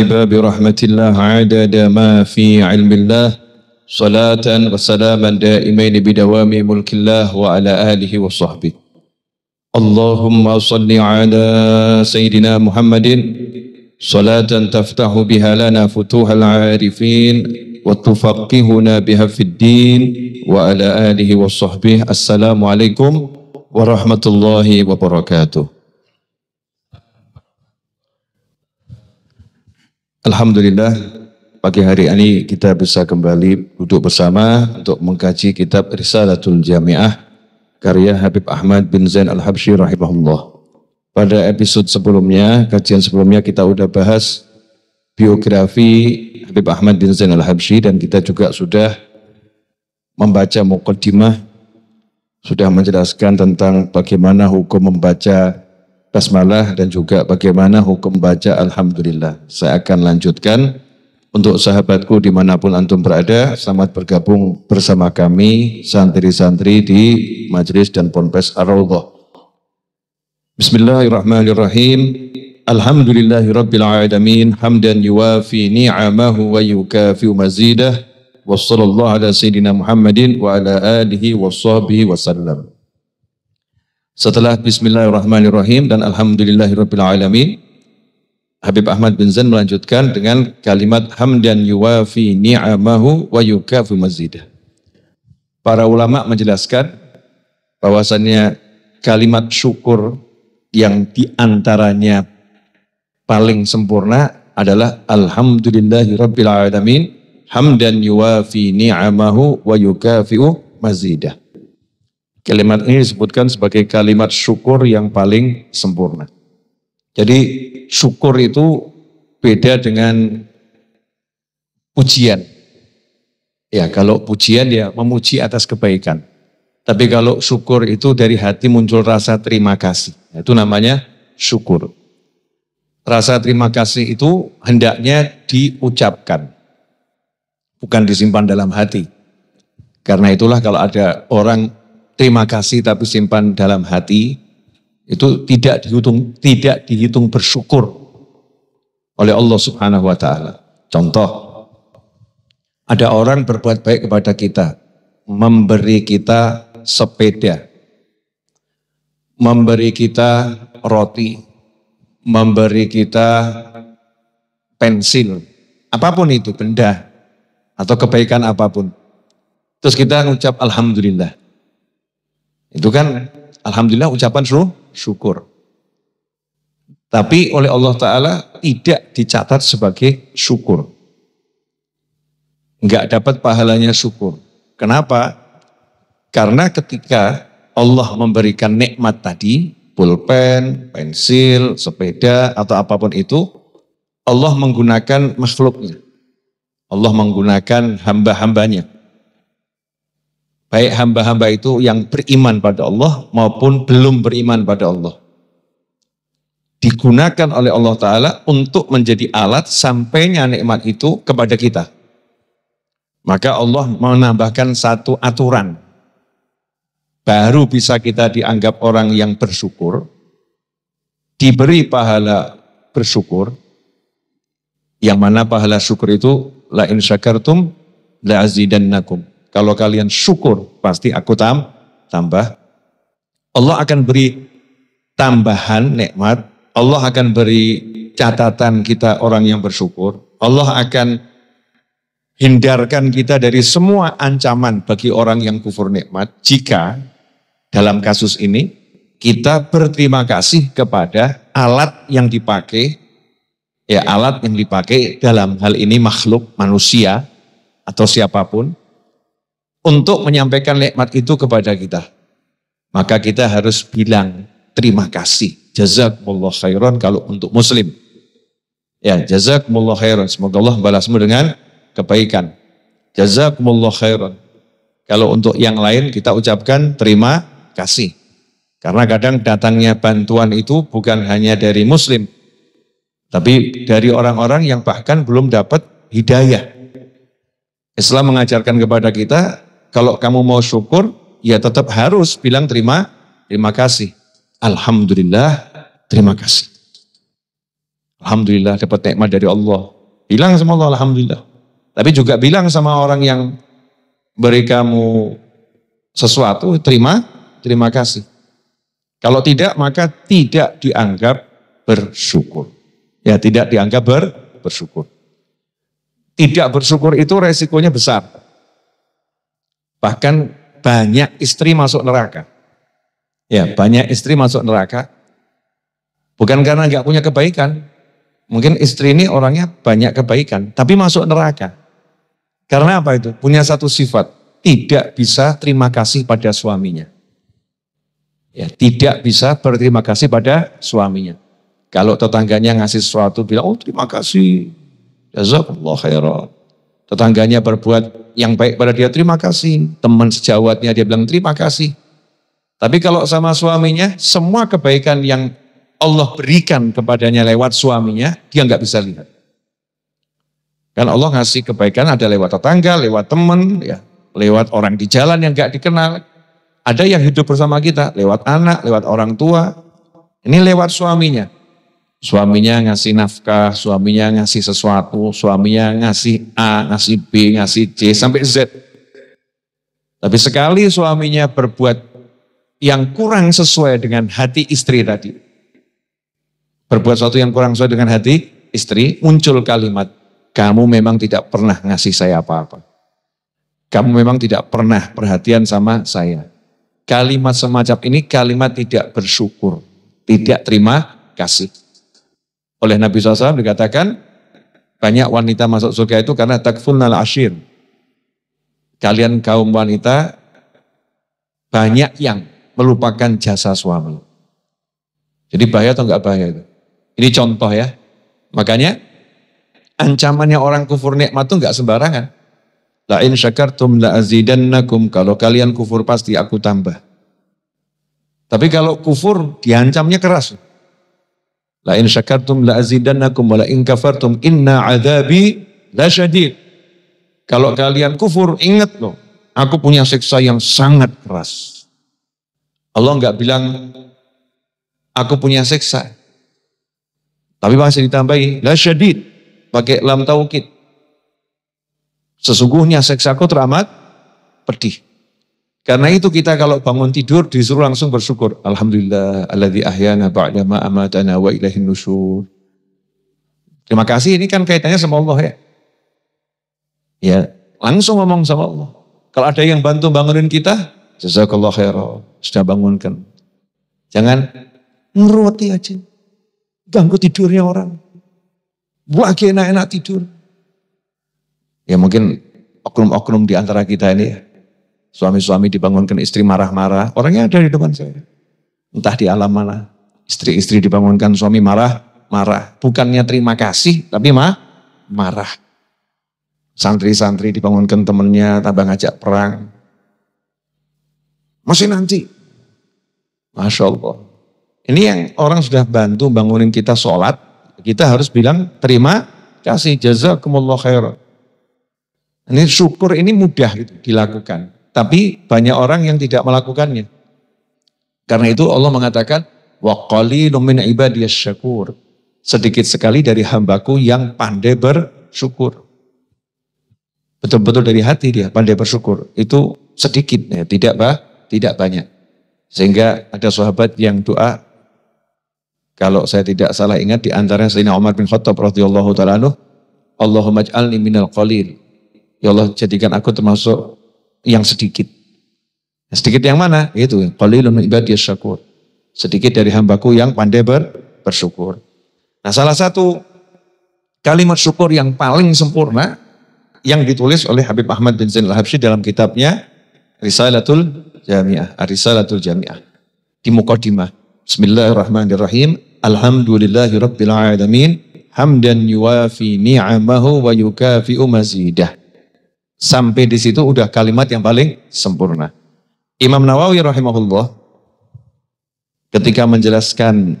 باب رحمة الله عدد ما في علم الله صلاة وسلاما دائمين بدوام ملك الله وعلى آله وصحبه اللهم صل على سيدنا محمد صلاة تفتح بها لنا فتوح العارفين وتفقهنا بها في الدين وعلى آله وصحبه السلام عليكم ورحمة الله وبركاته Alhamdulillah pagi hari ini kita bisa kembali duduk bersama untuk mengkaji kitab Risalatul Jami'ah karya Habib Ahmad bin Zain Al-Habsyi rahimahullah. Pada episode sebelumnya, kajian sebelumnya kita sudah bahas biografi Habib Ahmad bin Zain Al-Habsyi dan kita juga sudah membaca mukaddimah sudah menjelaskan tentang bagaimana hukum membaca basmalah dan juga bagaimana hukum baca Alhamdulillah. Saya akan lanjutkan untuk sahabatku dimanapun Antum berada, selamat bergabung bersama kami santri-santri di Majelis dan Ponpes Ar-Rawdoh. Bismillahirrahmanirrahim. Alhamdulillahirrabbilalamin. Hamdan yuafi ni'amahu wa yukafi mazidah Wa sallallahu ala Sayyidina Muhammadin wa ala alihi wa sahbihi wa sallam setelah bismillahirrahmanirrahim dan alhamdulillahirrabbilalamin, Habib Ahmad bin Zain melanjutkan dengan kalimat hamdan yuwafi ni'amahu wa yukafi mazidah. Para ulama menjelaskan bahwasannya kalimat syukur yang diantaranya paling sempurna adalah alhamdulillahi hamdan yuwafi ni'amahu wa yukafi'u mazidah. Kalimat ini disebutkan sebagai kalimat syukur yang paling sempurna. Jadi syukur itu beda dengan pujian. Ya kalau pujian ya memuji atas kebaikan. Tapi kalau syukur itu dari hati muncul rasa terima kasih. Nah, itu namanya syukur. Rasa terima kasih itu hendaknya diucapkan. Bukan disimpan dalam hati. Karena itulah kalau ada orang terima kasih tapi simpan dalam hati itu tidak dihitung tidak dihitung bersyukur oleh Allah Subhanahu wa taala. Contoh ada orang berbuat baik kepada kita, memberi kita sepeda, memberi kita roti, memberi kita pensil, apapun itu benda atau kebaikan apapun. Terus kita mengucap alhamdulillah. Itu kan alhamdulillah ucapan suruh syukur. Tapi oleh Allah Ta'ala tidak dicatat sebagai syukur. Enggak dapat pahalanya syukur. Kenapa? Karena ketika Allah memberikan nikmat tadi, pulpen, pensil, sepeda, atau apapun itu, Allah menggunakan makhluknya. Allah menggunakan hamba-hambanya. Baik hamba-hamba itu yang beriman pada Allah maupun belum beriman pada Allah. Digunakan oleh Allah Ta'ala untuk menjadi alat sampainya nikmat itu kepada kita. Maka Allah menambahkan satu aturan. Baru bisa kita dianggap orang yang bersyukur, diberi pahala bersyukur, yang mana pahala syukur itu la in syakartum la azidannakum. Kalau kalian syukur, pasti aku tam, tambah. Allah akan beri tambahan nikmat. Allah akan beri catatan kita orang yang bersyukur. Allah akan hindarkan kita dari semua ancaman bagi orang yang kufur nikmat. Jika dalam kasus ini kita berterima kasih kepada alat yang dipakai ya alat yang dipakai dalam hal ini makhluk manusia atau siapapun untuk menyampaikan nikmat itu kepada kita. Maka kita harus bilang terima kasih. Jazakumullah khairan kalau untuk muslim. Ya, ya. jazakumullah khairan. Semoga Allah balasmu dengan kebaikan. Jazakumullah khairan. Kalau untuk yang lain kita ucapkan terima kasih. Karena kadang datangnya bantuan itu bukan hanya dari muslim, tapi dari orang-orang yang bahkan belum dapat hidayah. Islam mengajarkan kepada kita kalau kamu mau syukur, ya tetap harus bilang terima, terima kasih. Alhamdulillah, terima kasih. Alhamdulillah dapat nikmat dari Allah. Bilang sama Allah, Alhamdulillah. Tapi juga bilang sama orang yang beri kamu sesuatu, terima, terima kasih. Kalau tidak, maka tidak dianggap bersyukur. Ya, tidak dianggap ber, bersyukur. Tidak bersyukur itu resikonya besar. Bahkan banyak istri masuk neraka. Ya, iya. banyak istri masuk neraka. Bukan karena nggak punya kebaikan. Mungkin istri ini orangnya banyak kebaikan, tapi masuk neraka. Karena apa itu? Punya satu sifat, tidak bisa terima kasih pada suaminya. Ya, tidak bisa berterima kasih pada suaminya. Kalau tetangganya ngasih sesuatu, bilang, oh terima kasih, jazakallah khairan Tetangganya berbuat yang baik pada dia, terima kasih. Teman sejawatnya dia bilang terima kasih. Tapi kalau sama suaminya, semua kebaikan yang Allah berikan kepadanya lewat suaminya, dia nggak bisa lihat. Kan Allah ngasih kebaikan ada lewat tetangga, lewat teman, ya, lewat orang di jalan yang nggak dikenal. Ada yang hidup bersama kita, lewat anak, lewat orang tua. Ini lewat suaminya. Suaminya ngasih nafkah, suaminya ngasih sesuatu, suaminya ngasih A, ngasih B, ngasih C, sampai Z. Tapi sekali suaminya berbuat yang kurang sesuai dengan hati istri tadi, berbuat sesuatu yang kurang sesuai dengan hati istri, muncul kalimat, kamu memang tidak pernah ngasih saya apa-apa. Kamu memang tidak pernah perhatian sama saya. Kalimat semacam ini kalimat tidak bersyukur, tidak terima kasih oleh Nabi SAW dikatakan banyak wanita masuk surga itu karena al ashir. Kalian kaum wanita banyak yang melupakan jasa suami. Jadi bahaya atau enggak bahaya itu? Ini contoh ya. Makanya ancamannya orang kufur nikmat itu enggak sembarangan. La in syakartum la azidannakum. Kalau kalian kufur pasti aku tambah. Tapi kalau kufur diancamnya keras. La in syakartum la azidannakum wa la in kafartum inna adzabi lasyadid. Kalau kalian kufur, ingat loh, aku punya siksa yang sangat keras. Allah nggak bilang aku punya siksa. Tapi masih ditambahi la syadid pakai lam taukid. Sesungguhnya seksaku teramat pedih. Karena itu kita kalau bangun tidur disuruh langsung bersyukur. Alhamdulillah alladzi ahyana ba'da amatana wa nusyur. Terima kasih ini kan kaitannya sama Allah ya. Ya, langsung ngomong sama Allah. Kalau ada yang bantu bangunin kita, jazakallah khairan, sudah bangunkan. Jangan ngeruti aja. Ganggu tidurnya orang. Buat enak-enak tidur. Ya mungkin oknum-oknum di antara kita ini ya Suami-suami dibangunkan istri marah-marah. Orangnya ada di depan saya. Entah di alam mana. Istri-istri dibangunkan suami marah, marah. Bukannya terima kasih, tapi mah marah. Santri-santri dibangunkan temennya, tambah ngajak perang. Masih nanti. Masya Allah. Ini yang orang sudah bantu bangunin kita sholat, kita harus bilang terima kasih jazakumullah khair. Ini syukur ini mudah gitu dilakukan tapi banyak orang yang tidak melakukannya. Karena itu Allah mengatakan, wa qalilun min ibadiyas syakur. Sedikit sekali dari hambaku yang pandai bersyukur. Betul-betul dari hati dia pandai bersyukur. Itu sedikit, ya. tidak bah, tidak banyak. Sehingga ada sahabat yang doa, kalau saya tidak salah ingat di antara Sayyidina Umar bin Khattab radhiyallahu taala Allahumma ij'alni minal qalil. Ya Allah jadikan aku termasuk yang sedikit. Sedikit yang mana? Itu. Qalilun ibadiyas syakur. Sedikit dari hambaku yang pandai ber, bersyukur. Nah salah satu kalimat syukur yang paling sempurna yang ditulis oleh Habib Ahmad bin Zainal Habsyi dalam kitabnya Risalatul Jamiah. Risalatul Jamiah. Di Muqaddimah. Bismillahirrahmanirrahim. Alhamdulillahi Rabbil Alamin. Hamdan yuafi ni'amahu wa yukafi'u mazidah. Sampai di situ udah kalimat yang paling sempurna. Imam Nawawi rahimahullah ketika menjelaskan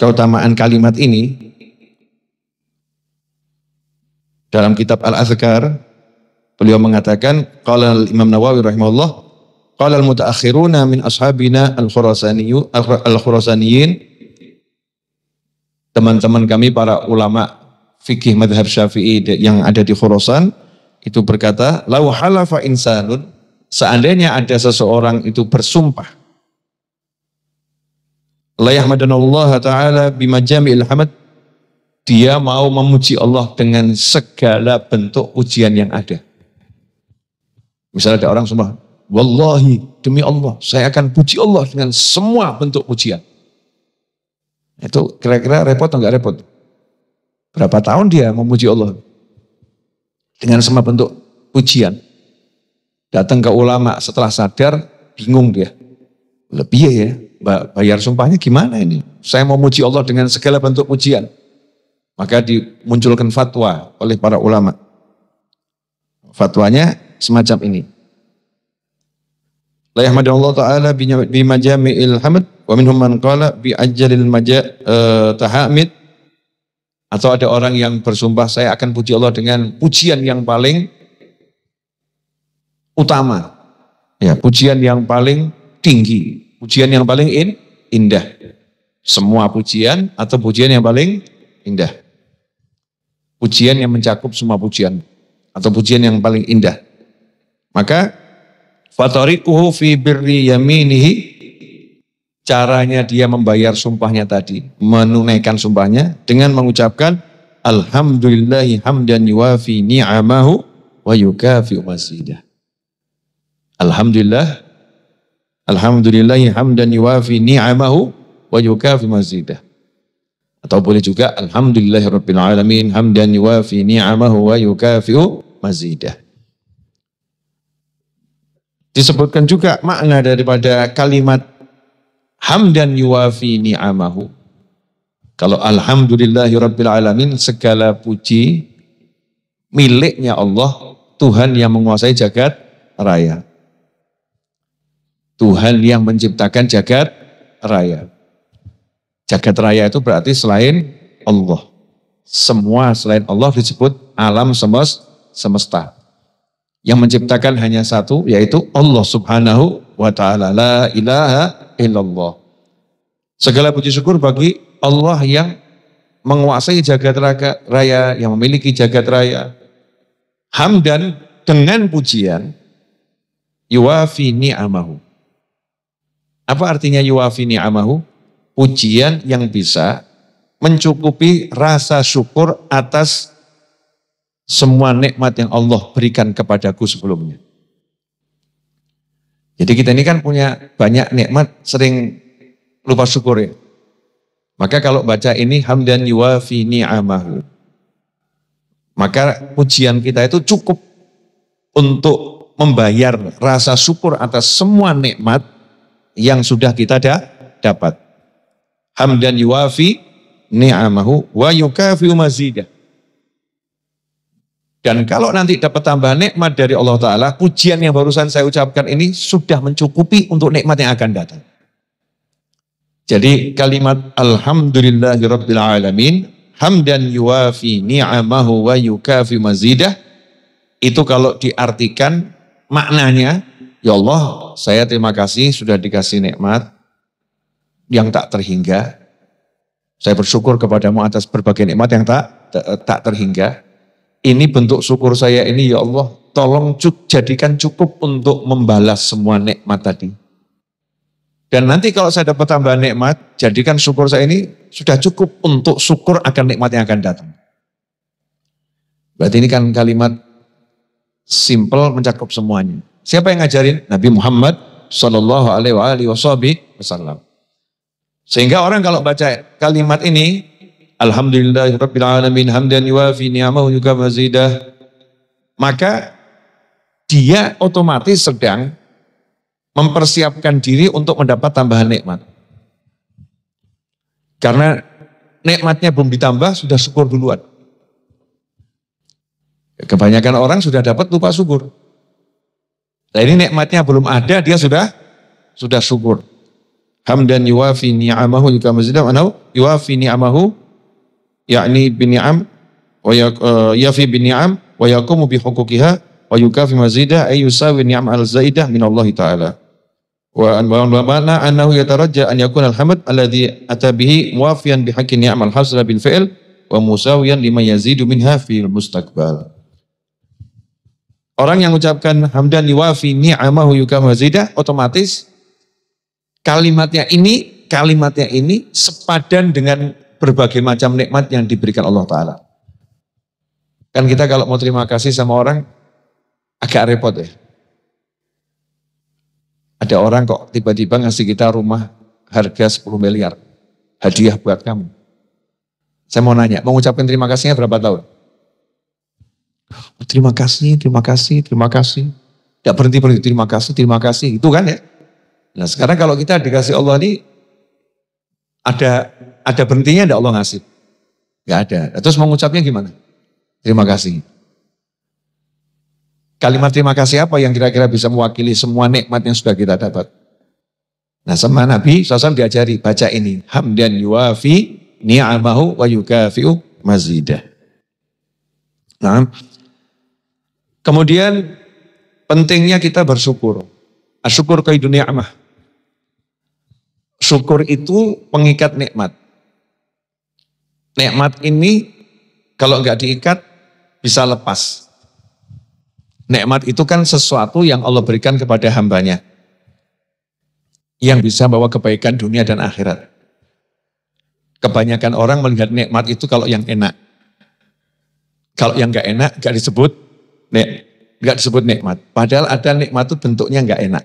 keutamaan kalimat ini dalam kitab Al-Azkar beliau mengatakan qala Imam Nawawi rahimahullah qala al-mutaakhiruna min ashabina al-khurasaniyu al-khurasaniyin teman-teman kami para ulama fikih madhab syafi'i yang ada di Khurasan itu berkata, lau halafa insanun, seandainya ada seseorang itu bersumpah. Layahmadanallah ta'ala bimajami ilhamad Dia mau memuji Allah dengan segala bentuk ujian yang ada. Misalnya ada orang sumpah, Wallahi demi Allah, saya akan puji Allah dengan semua bentuk ujian. Itu kira-kira repot atau enggak repot? Berapa tahun dia memuji Allah. Dengan semua bentuk pujian. Datang ke ulama setelah sadar, bingung dia. Lebih ya, bayar sumpahnya gimana ini? Saya mau Allah dengan segala bentuk pujian. Maka dimunculkan fatwa oleh para ulama. Fatwanya semacam ini. La ta'ala bima jami'il hamd wa minhum man qala bi ajjalil majah eh, tahamid atau ada orang yang bersumpah saya akan puji Allah dengan pujian yang paling utama. Ya, pujian yang paling tinggi, pujian yang paling in, indah. Semua pujian atau pujian yang paling indah. Pujian yang mencakup semua pujian atau pujian yang paling indah. Maka fatarikuhu fi birri yaminihi caranya dia membayar sumpahnya tadi, menunaikan sumpahnya dengan mengucapkan alhamdulillahi hamdan yuafi ni'amahu wa yukafi masidah. Alhamdulillah alhamdulillahi hamdan yuafi ni'amahu wa yukafi masidah. Atau boleh juga alhamdulillahi rabbil alamin hamdan yuafi ni'amahu wa yukafi mazidah. Disebutkan juga makna daripada kalimat hamdan yuwafi ni'amahu. Kalau alhamdulillahi rabbil alamin segala puji miliknya Allah, Tuhan yang menguasai jagat raya. Tuhan yang menciptakan jagat raya. Jagat raya itu berarti selain Allah. Semua selain Allah disebut alam semest, semesta. Yang menciptakan hanya satu yaitu Allah subhanahu wa ta'ala. La ilaha illallah. Segala puji syukur bagi Allah yang menguasai jagat raya, yang memiliki jagat raya. Hamdan dengan pujian yuafi ni'amahu. Apa artinya yuafi ni'amahu? Pujian yang bisa mencukupi rasa syukur atas semua nikmat yang Allah berikan kepadaku sebelumnya. Jadi kita ini kan punya banyak nikmat, sering lupa syukur ya. Maka kalau baca ini hamdan yuwafi ni'amahu. Maka pujian kita itu cukup untuk membayar rasa syukur atas semua nikmat yang sudah kita da dapat. Hamdan yuwafi ni'amahu wa yukafi mazidah dan ya. kalau nanti dapat tambahan nikmat dari Allah Ta'ala, pujian yang barusan saya ucapkan ini sudah mencukupi untuk nikmat yang akan datang. Jadi kalimat Alhamdulillahirrabbilalamin, hamdan yuafi ni'amahu wa yukafi mazidah itu kalau diartikan maknanya ya Allah saya terima kasih sudah dikasih nikmat yang tak terhingga saya bersyukur kepadamu atas berbagai nikmat yang tak tak terhingga ini bentuk syukur saya ini ya Allah tolong cuk, jadikan cukup untuk membalas semua nikmat tadi. Dan nanti kalau saya dapat tambahan nikmat, jadikan syukur saya ini sudah cukup untuk syukur akan nikmat yang akan datang. Berarti ini kan kalimat simple mencakup semuanya. Siapa yang ngajarin? Nabi Muhammad Shallallahu Alaihi Wasallam. Sehingga orang kalau baca kalimat ini Alhamdulillah Rabbil Alamin hamdan yuafi ni'amahu yuka mazidah. Maka dia otomatis sedang mempersiapkan diri untuk mendapat tambahan nikmat. Karena nikmatnya belum ditambah, sudah syukur duluan. Kebanyakan orang sudah dapat lupa syukur. Nah ini nikmatnya belum ada, dia sudah sudah syukur. Hamdan yuafi ni'amahu yuka mazidah, yuafi ni'amahu yakni bini'am wa yafi eh, ya bini'am wa yakumu bi huquqiha wa yukafi mazidah ay yusawi ni'am al-zaidah min Allah taala. Wa anwana annahu yatarajja an yakuna al-hamd alladhi atabihi bihi muwafiyan bi haqqi ni'am al hasra bil fi'l wa musawiyan lima yazidu minha fil mustaqbal. Orang yang mengucapkan hamdan liwafi ni'amahu yukam mazidah otomatis kalimatnya ini kalimatnya ini sepadan dengan berbagai macam nikmat yang diberikan Allah Ta'ala. Kan kita kalau mau terima kasih sama orang, agak repot ya. Ada orang kok tiba-tiba ngasih kita rumah harga 10 miliar. Hadiah buat kamu. Saya mau nanya, mengucapkan terima kasihnya berapa tahun? terima kasih, terima kasih, terima kasih. Tidak berhenti berhenti, terima kasih, terima kasih. Itu kan ya. Nah sekarang kalau kita dikasih Allah ini, ada ada berhentinya enggak Allah ngasih? Enggak ada. Nah, terus mau gimana? Terima kasih. Kalimat terima kasih apa yang kira-kira bisa mewakili semua nikmat yang sudah kita dapat? Nah, sama Nabi SAW diajari baca ini. Hamdan yuafi ni'amahu wa yukafi'u mazidah. Nah, kemudian pentingnya kita bersyukur. Asyukur ke dunia amah. Syukur itu pengikat nikmat. Nikmat ini kalau nggak diikat bisa lepas. Nikmat itu kan sesuatu yang Allah berikan kepada hambanya. Yang bisa bawa kebaikan dunia dan akhirat. Kebanyakan orang melihat nikmat itu kalau yang enak. Kalau yang nggak enak nggak disebut nek, nggak disebut nikmat. Padahal ada nikmat itu bentuknya nggak enak.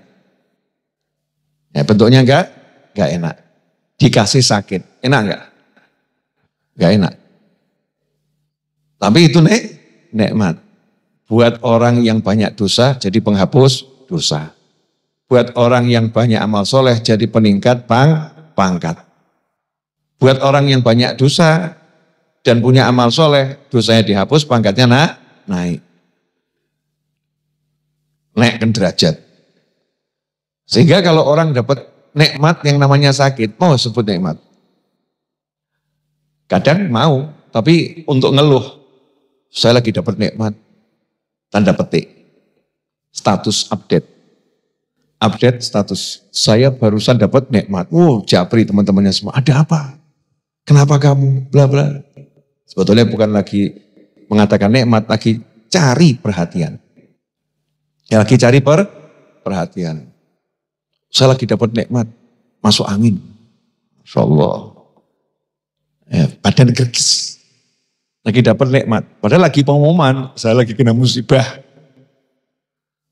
Ya, bentuknya nggak nggak enak. Dikasih sakit, enak nggak? Gak enak. Tapi itu nek nekmat Buat orang yang banyak dosa jadi penghapus dosa. Buat orang yang banyak amal soleh jadi peningkat pang, pangkat. Buat orang yang banyak dosa dan punya amal soleh, dosanya dihapus, pangkatnya na, naik. Naik ke derajat. Sehingga kalau orang dapat nikmat yang namanya sakit, mau sebut nikmat. Kadang mau, tapi untuk ngeluh. Saya lagi dapat nikmat. Tanda petik. Status update. Update status. Saya barusan dapat nikmat. Oh, japri teman-temannya semua. Ada apa? Kenapa kamu? Bla bla. Sebetulnya bukan lagi mengatakan nikmat, lagi cari perhatian. Ya lagi cari per perhatian. Saya lagi dapat nikmat, masuk angin. Insya Allah. Ya, badan gerges. Lagi dapat nikmat. Padahal lagi pengumuman, saya lagi kena musibah.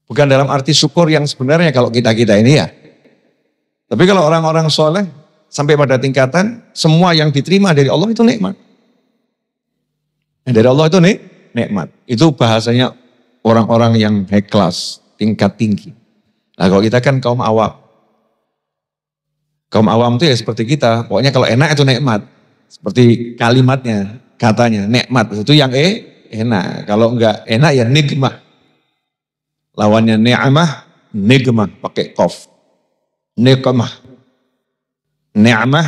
Bukan dalam arti syukur yang sebenarnya kalau kita-kita ini ya. Tapi kalau orang-orang soleh, sampai pada tingkatan, semua yang diterima dari Allah itu nikmat. Yang dari Allah itu nih, nikmat. Itu bahasanya orang-orang yang high class, tingkat tinggi. Nah kalau kita kan kaum awam. Kaum awam itu ya seperti kita, pokoknya kalau enak itu nikmat. Seperti kalimatnya, katanya, nikmat itu yang eh enak. Kalau enggak enak ya nikmah. Lawannya ni'mah, nikmah pakai kof. Nikmah. Ni'mah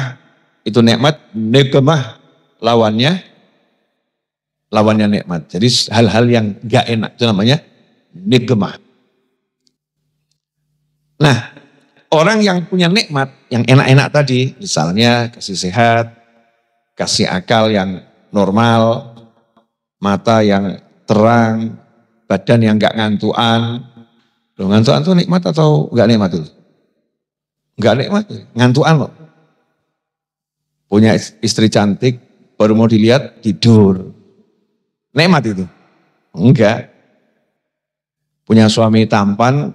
itu nikmat, nikmah lawannya lawannya nikmat. Jadi hal-hal yang enggak enak itu namanya nikmah. Nah, orang yang punya nikmat yang enak-enak tadi, misalnya kasih sehat, kasih akal yang normal, mata yang terang, badan yang gak ngantuan. Loh, ngantuan itu nikmat atau gak nikmat itu? gak nikmat, ngantuan loh. Punya istri cantik, baru mau dilihat, tidur. Nikmat itu? Enggak. Punya suami tampan,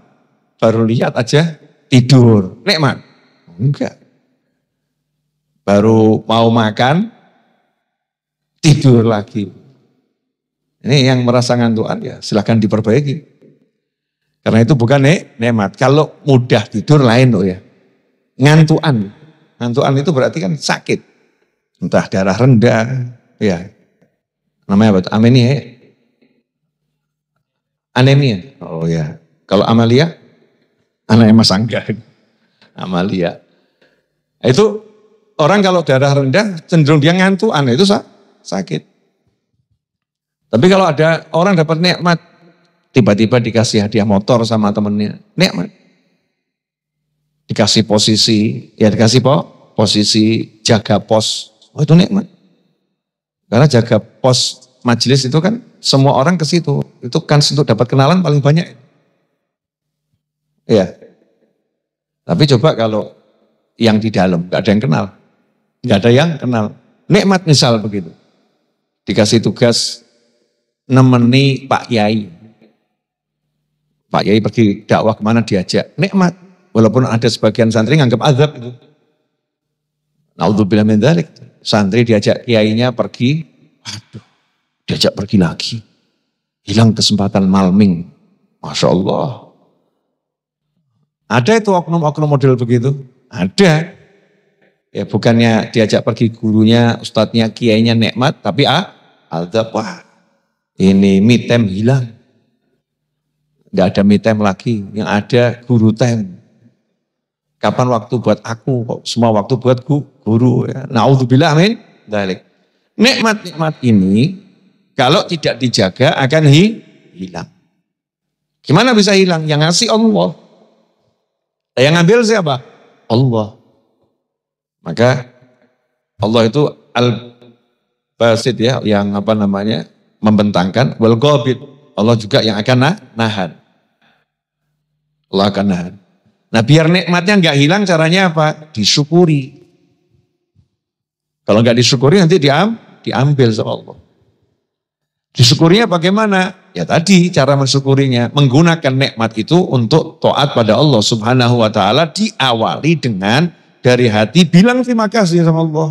baru lihat aja, tidur. Nikmat? Enggak baru mau makan, tidur lagi. Ini yang merasa ngantuan ya silahkan diperbaiki. Karena itu bukan nek, nemat. Kalau mudah tidur lain loh ya. Ngantuan. Ngantuan itu berarti kan sakit. Entah darah rendah. Ya. Namanya apa? amin ya. Anemia. Oh ya. Kalau amalia? anemia emas Amalia. Itu Orang kalau darah rendah cenderung dia ngantuk, ngantuan, itu sakit. Tapi kalau ada orang dapat nikmat, tiba-tiba dikasih hadiah motor sama temennya, nikmat. Dikasih posisi, ya dikasih po, posisi jaga pos, oh itu nikmat. Karena jaga pos majelis itu kan semua orang ke situ, itu kan untuk dapat kenalan paling banyak. Iya. Tapi coba kalau yang di dalam, gak ada yang kenal. Nggak ada yang kenal. Nikmat misal begitu. Dikasih tugas nemeni Pak Yai. Pak Yai pergi dakwah kemana diajak. Nikmat. Walaupun ada sebagian santri nganggap azab itu. Naudzubillah min Santri diajak kiainya pergi. aduh diajak pergi lagi. Hilang kesempatan malming. Masya Allah. Ada itu oknum-oknum model begitu? Ada. Ya bukannya diajak pergi gurunya, ustadznya, kiainya nikmat, tapi ah, azab wah. Ini mitem hilang. Tidak ada mitem lagi, yang ada guru tem. Kapan waktu buat aku? Semua waktu buat guru. Ya. Naudzubillah amin. Dalik. Nikmat-nikmat ini kalau tidak dijaga akan hi, hilang. Gimana bisa hilang? Yang ngasih Allah. Yang ngambil siapa? Allah. Maka Allah itu al-basid ya, yang apa namanya, membentangkan, wal gobit. Allah juga yang akan nahan. Allah akan nahan. Nah biar nikmatnya nggak hilang caranya apa? Disyukuri. Kalau nggak disyukuri nanti diam, diambil sama Allah. Disyukurinya bagaimana? Ya tadi cara mensyukurinya menggunakan nikmat itu untuk taat pada Allah Subhanahu wa taala diawali dengan dari hati, bilang terima kasih sama Allah.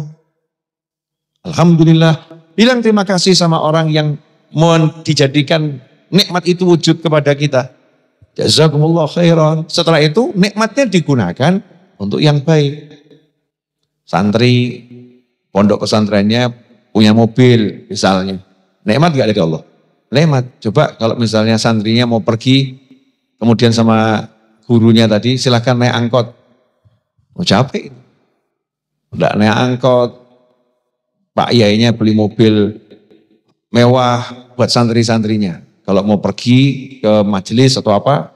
Alhamdulillah, bilang terima kasih sama orang yang mohon dijadikan nikmat itu wujud kepada kita. Jazakumullah khairan. Setelah itu nikmatnya digunakan untuk yang baik. Santri pondok pesantrennya punya mobil misalnya. Nikmat gak dari Allah? Nikmat. Coba kalau misalnya santrinya mau pergi kemudian sama gurunya tadi silahkan naik angkot Mau oh, capek. tidak naik angkot, Pak Yainya beli mobil mewah buat santri-santrinya. Kalau mau pergi ke majelis atau apa,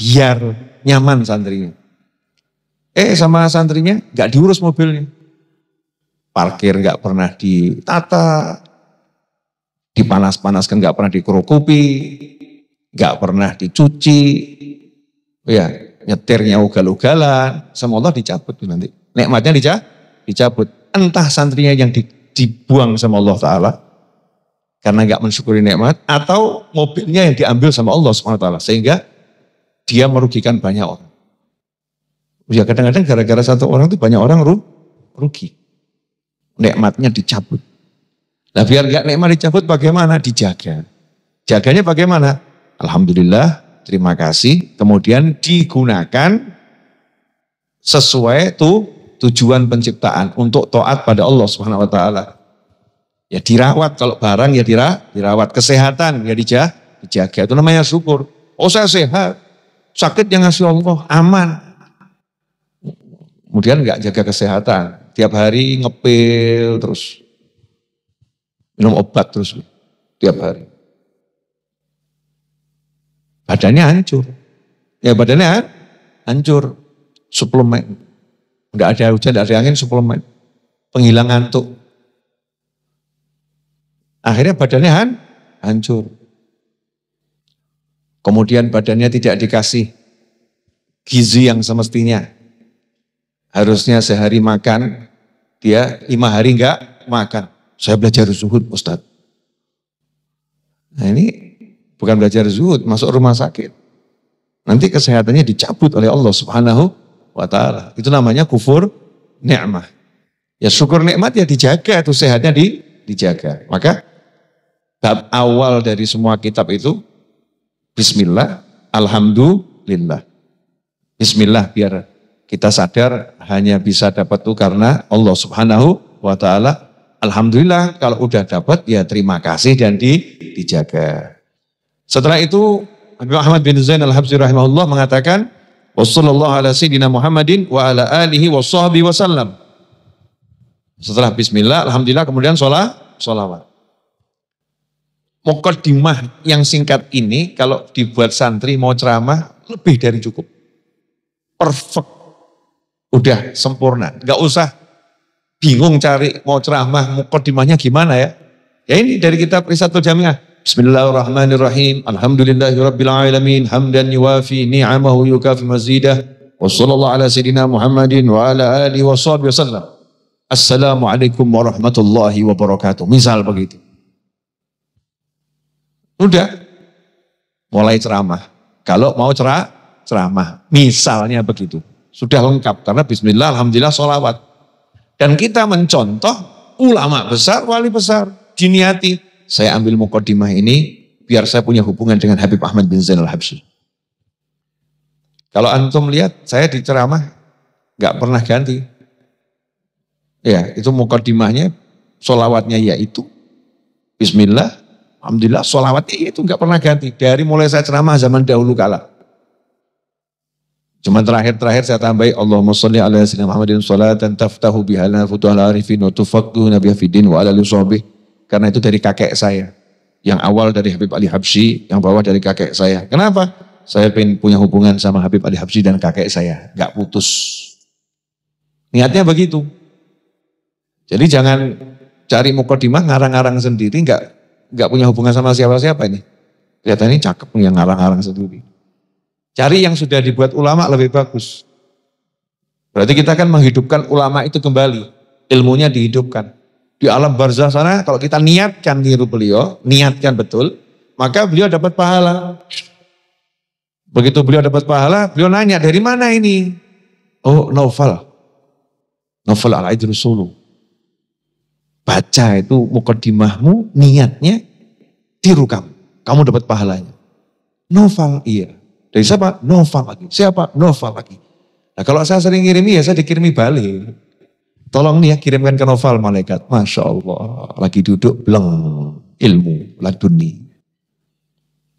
biar nyaman santrinya. Eh sama santrinya nggak diurus mobilnya. Parkir nggak pernah ditata, dipanas-panaskan nggak pernah dikerukupi, nggak pernah dicuci, ya nyetirnya ugal-ugalan, sama Allah dicabut nanti. Nikmatnya dicabut, dicabut. Entah santrinya yang di, dibuang sama Allah Ta'ala, karena nggak mensyukuri nikmat, atau mobilnya yang diambil sama Allah SWT, Ta'ala, sehingga dia merugikan banyak orang. Ya kadang-kadang gara-gara satu orang itu banyak orang rugi. Nikmatnya dicabut. Nah biar gak nikmat dicabut bagaimana? Dijaga. Jaganya bagaimana? Alhamdulillah terima kasih. Kemudian digunakan sesuai itu tujuan penciptaan untuk taat pada Allah Subhanahu wa taala. Ya dirawat kalau barang ya dira, dirawat, kesehatan ya dijah dijaga. Itu namanya syukur. Oh saya sehat, sakit yang ngasih Allah, aman. Kemudian nggak jaga kesehatan, tiap hari ngepil terus minum obat terus tiap hari. Badannya hancur. Ya badannya hancur. Suplemen. Tidak ada hujan, tidak ada angin, suplemen. Penghilang ngantuk. Akhirnya badannya han, hancur. Kemudian badannya tidak dikasih gizi yang semestinya. Harusnya sehari makan, dia lima hari enggak makan. Saya belajar zuhud Ustaz. Nah ini Bukan belajar zuhud, masuk rumah sakit. Nanti kesehatannya dicabut oleh Allah Subhanahu wa taala. Itu namanya kufur nikmah. Ya syukur nikmat ya dijaga itu sehatnya di, dijaga. Maka bab awal dari semua kitab itu bismillah, alhamdulillah. Bismillah biar kita sadar hanya bisa dapat itu karena Allah Subhanahu wa taala. Alhamdulillah kalau udah dapat ya terima kasih dan di, dijaga. Setelah itu Nabi Ahmad bin Zain al-Habsyi rahimahullah mengatakan Wassallallahu ala sayyidina Muhammadin wa ala alihi wa sahbihi wa sallam. Setelah bismillah, alhamdulillah, kemudian sholat, sholawat. Mukaddimah yang singkat ini kalau dibuat santri mau ceramah lebih dari cukup. Perfect. Udah sempurna. Gak usah bingung cari mau ceramah mukaddimahnya gimana ya. Ya ini dari kitab Risatul Jamiah. Bismillahirrahmanirrahim. Alhamdulillahirabbil alamin hamdan yuwafi ni'amahu yukafi mazidah. Wa ala sayidina Muhammadin wa ala alihi wa sahbihi wasallam. Assalamualaikum warahmatullahi wabarakatuh. Misal begitu. Udah mulai ceramah. Kalau mau cerah, ceramah. Misalnya begitu. Sudah lengkap karena bismillah alhamdulillah sholawat. Dan kita mencontoh ulama besar, wali besar, diniati saya ambil mukodimah ini biar saya punya hubungan dengan Habib Ahmad bin Zainal Habsyi. Kalau antum lihat, saya di ceramah nggak pernah ganti. Ya, itu mukodimahnya, solawatnya ya itu Bismillah, Alhamdulillah, solawatnya itu nggak pernah ganti. Dari mulai saya ceramah zaman dahulu kala. Cuma terakhir-terakhir saya tambahi Allahumma salli ala sayyidina Muhammadin sholatan taftahu bihala futuhal arifin wa tufaqqihu nabiyya fid wa ala li karena itu dari kakek saya. Yang awal dari Habib Ali Habsyi, yang bawah dari kakek saya. Kenapa? Saya ingin punya hubungan sama Habib Ali Habsyi dan kakek saya. Gak putus. Niatnya begitu. Jadi jangan cari mukodimah ngarang-ngarang sendiri, Gak gak punya hubungan sama siapa-siapa ini. Kelihatannya ini cakep yang ngarang-ngarang sendiri. Cari yang sudah dibuat ulama lebih bagus. Berarti kita kan menghidupkan ulama itu kembali. Ilmunya dihidupkan di alam barzah sana kalau kita niatkan niru beliau, niatkan betul, maka beliau dapat pahala. Begitu beliau dapat pahala, beliau nanya dari mana ini? Oh, Novel. Novel al aidru Solo. Baca itu Mukadimahmu, niatnya tiru kamu. Kamu dapat pahalanya. Novel, iya. Dari siapa? Novel lagi. Siapa? Novel lagi. Nah kalau saya sering ngirimi ya saya dikirimi balik. Tolong nih ya kirimkan ke novel malaikat. Masya Allah. Lagi duduk bleng ilmu laduni.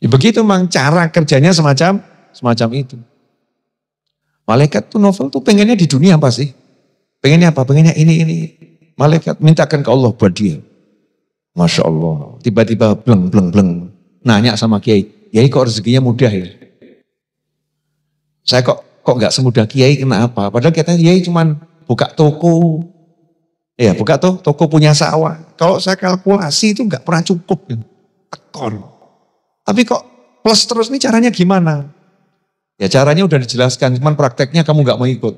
Ya begitu mang cara kerjanya semacam semacam itu. Malaikat tuh novel tuh pengennya di dunia apa sih? Pengennya apa? Pengennya ini ini. Malaikat mintakan ke Allah buat dia. Masya Allah. Tiba-tiba bleng bleng bleng. Nanya sama Kiai. Kiai kok rezekinya mudah ya? Saya kok kok nggak semudah Kiai kenapa? Padahal kita Kiai cuman buka toko. Ya, buka toh, toko punya sawah. Kalau saya kalkulasi itu nggak pernah cukup. Ya. Tekor. Tapi kok plus terus ini caranya gimana? Ya caranya udah dijelaskan, cuman prakteknya kamu nggak mau ikut.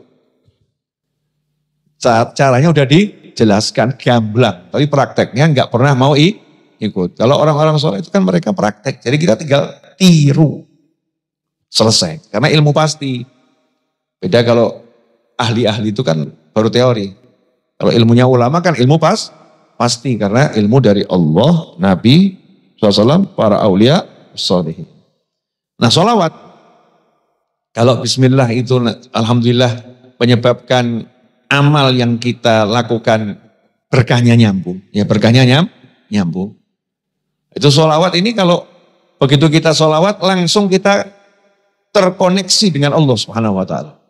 Caranya udah dijelaskan, gamblang. Tapi prakteknya nggak pernah mau ikut. Kalau orang-orang soleh itu kan mereka praktek. Jadi kita tinggal tiru. Selesai. Karena ilmu pasti. Beda kalau ahli-ahli itu kan baru teori. Kalau ilmunya ulama kan ilmu pas, pasti karena ilmu dari Allah, Nabi, SAW, para aulia, solehin. Nah solawat, kalau Bismillah itu Alhamdulillah menyebabkan amal yang kita lakukan berkahnya nyambung. Ya berkahnya nyam, nyambung. Itu solawat ini kalau begitu kita solawat langsung kita terkoneksi dengan Allah Subhanahu wa taala.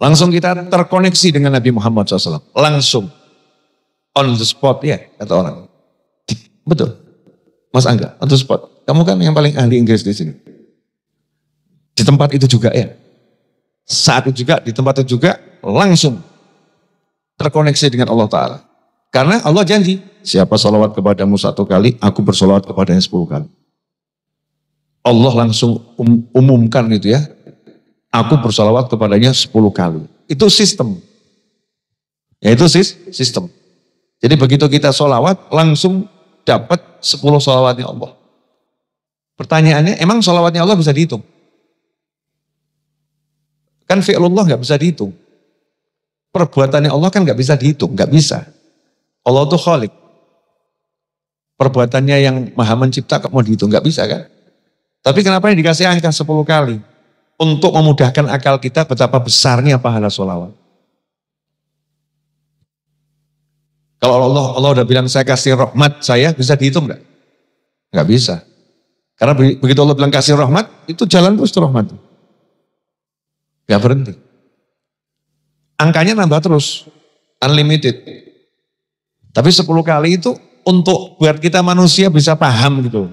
Langsung kita terkoneksi dengan Nabi Muhammad SAW. Langsung. On the spot ya, kata orang. Betul. Mas Angga, on the spot. Kamu kan yang paling ahli Inggris di sini. Di tempat itu juga ya. Saat itu juga, di tempat itu juga, langsung terkoneksi dengan Allah Ta'ala. Karena Allah janji, siapa salawat kepadamu satu kali, aku bersolawat kepadanya sepuluh kali. Allah langsung um, umumkan itu ya, Aku bersolawat kepadanya 10 kali. Itu sistem. Ya itu sis, sistem. Jadi begitu kita solawat, langsung dapat 10 solawatnya Allah. Pertanyaannya, emang solawatnya Allah bisa dihitung? Kan fi'lullah gak bisa dihitung. Perbuatannya Allah kan gak bisa dihitung, gak bisa. Allah itu khalik. Perbuatannya yang maha mencipta kok mau dihitung, gak bisa kan? Tapi kenapa yang dikasih angka 10 kali? untuk memudahkan akal kita betapa besarnya pahala sholawat. Kalau Allah Allah udah bilang saya kasih rahmat saya bisa dihitung nggak? Nggak bisa. Karena begitu Allah bilang kasih rahmat itu jalan terus tuh rahmat. Nggak berhenti. Angkanya nambah terus, unlimited. Tapi 10 kali itu untuk buat kita manusia bisa paham gitu.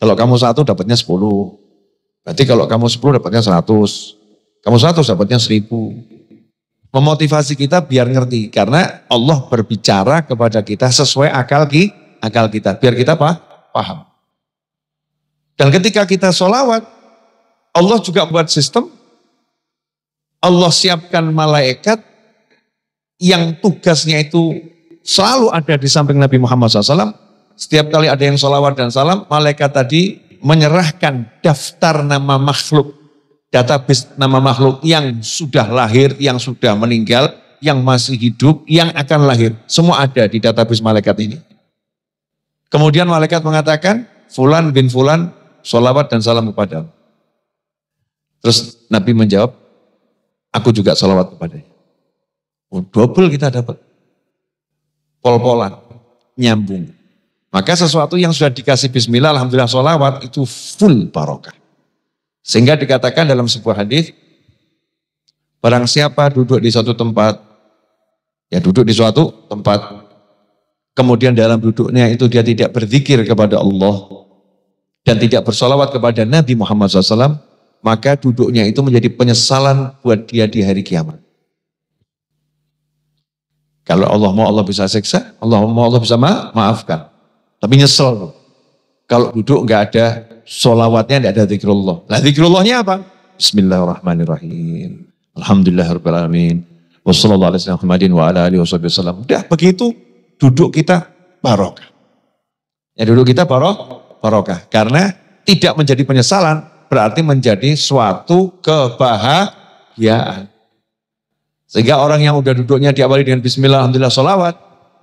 Kalau kamu satu dapatnya 10, Berarti kalau kamu 10 dapatnya 100. Kamu 100 dapatnya 1000. Memotivasi kita biar ngerti. Karena Allah berbicara kepada kita sesuai akal, ki, akal kita. Biar kita apa? paham. Dan ketika kita sholawat, Allah juga buat sistem. Allah siapkan malaikat yang tugasnya itu selalu ada di samping Nabi Muhammad SAW. Setiap kali ada yang sholawat dan salam, malaikat tadi menyerahkan daftar nama makhluk, database nama makhluk yang sudah lahir, yang sudah meninggal, yang masih hidup, yang akan lahir. Semua ada di database malaikat ini. Kemudian malaikat mengatakan, Fulan bin Fulan, sholawat dan salam kepadamu. Terus Nabi menjawab, aku juga sholawat kepadanya. Oh, double kita dapat. Pol-polan, nyambung. Maka sesuatu yang sudah dikasih bismillah, alhamdulillah sholawat itu full barokah. Sehingga dikatakan dalam sebuah hadis, barang siapa duduk di suatu tempat, ya duduk di suatu tempat, kemudian dalam duduknya itu dia tidak berzikir kepada Allah, dan tidak bersolawat kepada Nabi Muhammad SAW, maka duduknya itu menjadi penyesalan buat dia di hari kiamat. Kalau Allah mau Allah bisa seksa. Allah mau Allah bisa ma maafkan. Tapi nyesel. Kalau duduk nggak ada solawatnya, nggak ada zikrullah. Nah zikrullahnya apa? Bismillahirrahmanirrahim. Alhamdulillahirrahmanirrahim. Wassalamualaikum warahmatullahi wabarakatuh. Udah begitu duduk kita barokah. Ya duduk kita barokah, barokah. Karena tidak menjadi penyesalan berarti menjadi suatu kebahagiaan. Sehingga orang yang udah duduknya diawali dengan bismillah, alhamdulillah,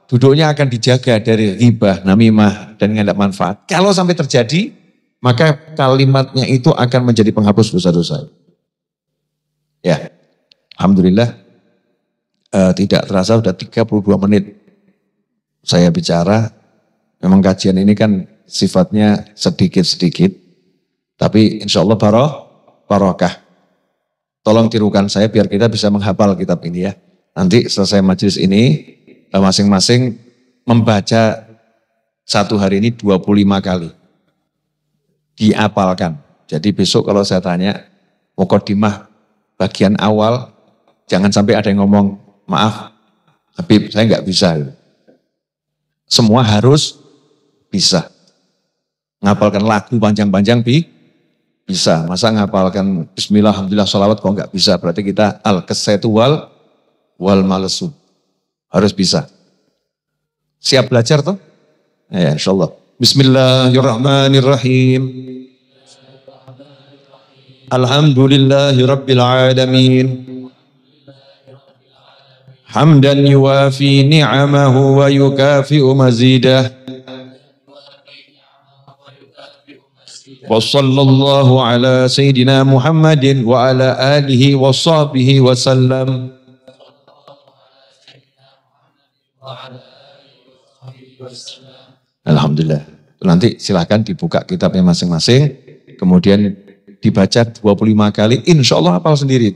duduknya akan dijaga dari ribah, namimah, dan nggak manfaat. Kalau sampai terjadi, maka kalimatnya itu akan menjadi penghapus dosa-dosa. Ya, Alhamdulillah uh, tidak terasa sudah 32 menit saya bicara. Memang kajian ini kan sifatnya sedikit-sedikit. Tapi insya Allah baroh, barokah. Tolong tirukan saya biar kita bisa menghafal kitab ini ya. Nanti selesai majelis ini, Eh, masing-masing membaca satu hari ini 25 kali. Diapalkan. Jadi besok kalau saya tanya, mukodimah bagian awal, jangan sampai ada yang ngomong, maaf tapi saya nggak bisa. Semua harus bisa. Ngapalkan lagu panjang-panjang bi, bisa. Masa ngapalkan bismillah, alhamdulillah, salawat, kok nggak bisa. Berarti kita al kesetual wal, wal malesu. Harus bisa. Siap belajar tuh? Ya, ya insya Allah. Bismillahirrahmanirrahim. Alhamdulillahirrabbilalamin. Hamdan yuafi ni'amahu wa yukafi'u mazidah. sayyidina Muhammadin wa ala alihi wa sahbihi wa sallam. Alhamdulillah. Nanti silahkan dibuka kitabnya masing-masing, kemudian dibaca 25 kali, insya Allah hafal sendiri.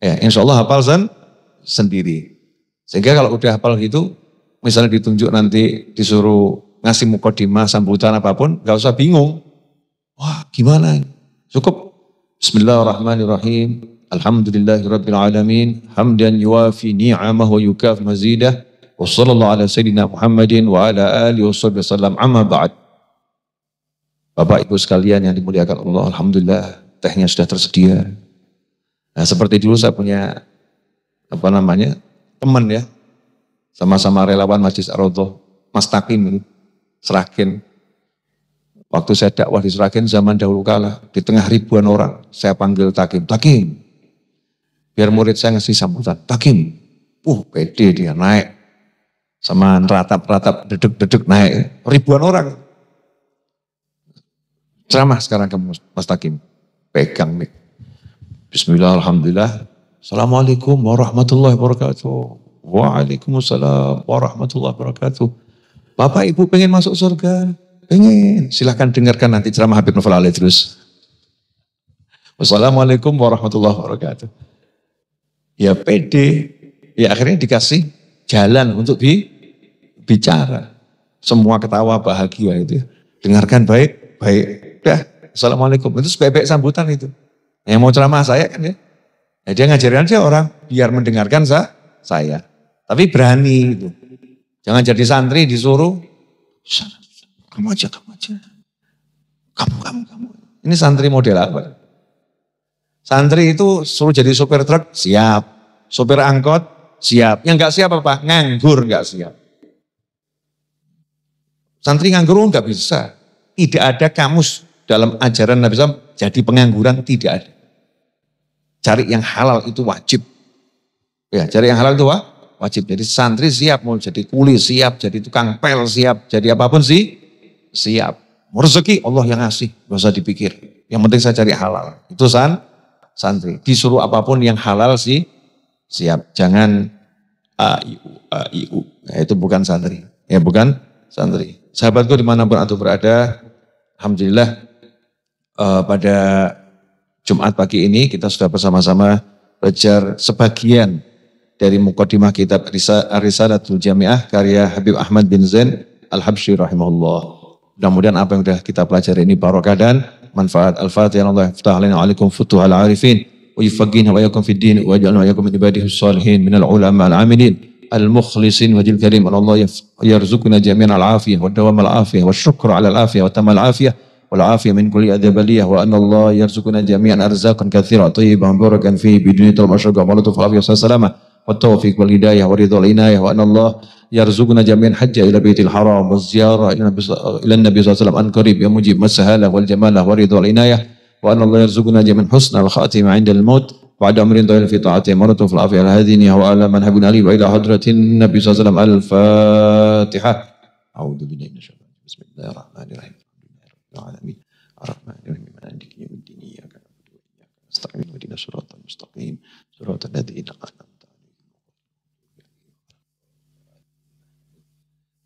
Ya, insya Allah hafal sen sendiri. Sehingga kalau udah hafal gitu, misalnya ditunjuk nanti disuruh ngasih mukodimah, sambutan apapun, gak usah bingung. Wah gimana? Cukup. Bismillahirrahmanirrahim. Alhamdulillahirrabbilalamin. Hamdan yuafi ni'amah wa yukaf mazidah. Muhammadin wa amma ba'd. Bapak Ibu sekalian yang dimuliakan Allah, alhamdulillah tehnya sudah tersedia. Nah, seperti dulu saya punya apa namanya? teman ya. Sama-sama relawan Masjid Ar-Raudhah, Mas Takim ini, Serakin. Waktu saya dakwah di Serakin zaman dahulu kala, di tengah ribuan orang, saya panggil Takim, Takim. Biar murid saya ngasih sambutan, Takim. Uh, pede dia naik sama ratap-ratap deduk-deduk naik ribuan orang. Ceramah sekarang ke Mas Takim. Pegang nih. Bismillah, Alhamdulillah. Assalamualaikum warahmatullahi wabarakatuh. Waalaikumsalam warahmatullahi wabarakatuh. Bapak Ibu pengen masuk surga? Pengen. Silahkan dengarkan nanti ceramah Habib Novel Ali terus. Wassalamualaikum warahmatullahi wabarakatuh. Ya pede. Ya akhirnya dikasih jalan untuk di bicara. Semua ketawa bahagia itu. Ya. Dengarkan baik, baik. Ya, Assalamualaikum. Itu sebaik sambutan itu. Yang mau ceramah saya kan ya. Nah, dia ngajarin aja orang biar mendengarkan sah, saya. Tapi berani itu. Jangan jadi santri disuruh. Kamu aja, kamu aja. Kamu, kamu, kamu. Ini santri model apa? Santri itu suruh jadi sopir truk, siap. Sopir angkot, siap. Yang nggak siap apa? Nganggur nggak siap. Santri nganggur nggak bisa. Tidak ada kamus dalam ajaran Nabi SAW jadi pengangguran tidak ada. Cari yang halal itu wajib. Ya, cari yang halal itu wah, wajib. Jadi santri siap, mau jadi kuli siap, jadi tukang pel siap, jadi apapun sih siap. rezeki Allah yang ngasih, gak usah dipikir. Yang penting saya cari halal. Itu san santri. Disuruh apapun yang halal sih siap. Jangan aiu aiu, Nah, itu bukan santri. Ya bukan santri. Sahabatku dimanapun atau berada, Alhamdulillah uh, pada Jumat pagi ini kita sudah bersama-sama belajar sebagian dari mukadimah kitab Risalatul Jamiah karya Habib Ahmad bin Zain Al-Habsyi rahimahullah. Mudah-mudahan apa yang sudah kita pelajari ini barokah dan manfaat. Al-Fatihah Allah yaftah alaina wa alaikum futuhal arifin wa yufaqqihna wa yakum fid din wa ja'alna wa yakum min ibadihi salihin minal ulama al aminin المخلصين وجل الكريم الله يرزقنا جميعا العافية والدوام العافية والشكر على العافية وتم العافية والعافية من كل أذى بلية وأن الله يرزقنا جميعا أرزاقا كثيرة طيبة مباركا فيه بدون طلب الشكر واللطف والعافية والسلامة والتوفيق والهداية ورضا العناية وأن الله يرزقنا جميعا حجة إلى بيت الحرام والزيارة إلى النبي صلى الله عليه وسلم عن قريب يا مجيب مسهاله والجمالة ورضا العناية وأن الله يرزقنا جميعا حسن الخاتمة عند الموت بعد أمر طويل في طاعته مرة في العافية على هذه النية وعلى منهج علي وإلى حضرة النبي صلى الله عليه وسلم الفاتحة أعوذ بالله من الشيطان بسم الله الرحمن الرحيم الحمد لله رب العالمين الرحمن الرحيم عندك يوم الدين إياك نعبد وإياك نستعين اهدنا الصراط المستقيم صراط الذين أنعمت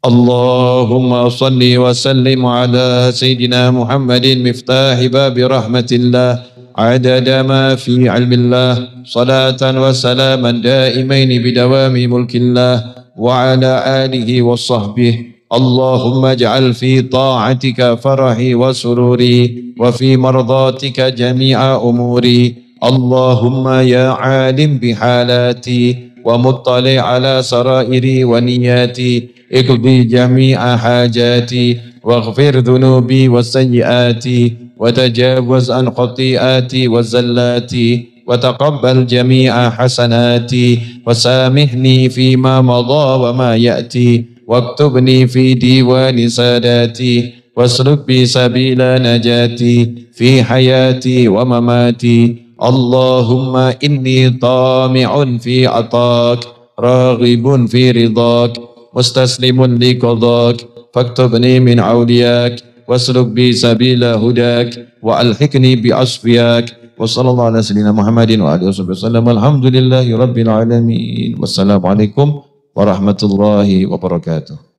اللهم صل وسلم على سيدنا محمد مفتاح باب رحمة الله عدد ما في علم الله صلاة وسلاما دائمين بدوام ملك الله وعلى آله وصحبه اللهم اجعل في طاعتك فرحي وسروري وفي مرضاتك جميع أموري اللهم يا عالم بحالاتي ومطلع على سرائري ونياتي اقضي جميع حاجاتي واغفر ذنوبي وسيئاتي وتجاوز عن خطيئاتي وزلاتي وتقبل جميع حسناتي وسامحني فيما مضى وما يأتي واكتبني في ديوان ساداتي واسلك بي سبيل نجاتي في حياتي ومماتي اللهم إني طامع في عطاك راغب في رضاك مستسلم لقضاك فاكتبني من عولياك واسلك بي سبيل هداك وألحقني بأصفياك وصلى الله على سيدنا محمد وعلى اله وصحبه وسلم الحمد لله رب العالمين والسلام عليكم ورحمة الله وبركاته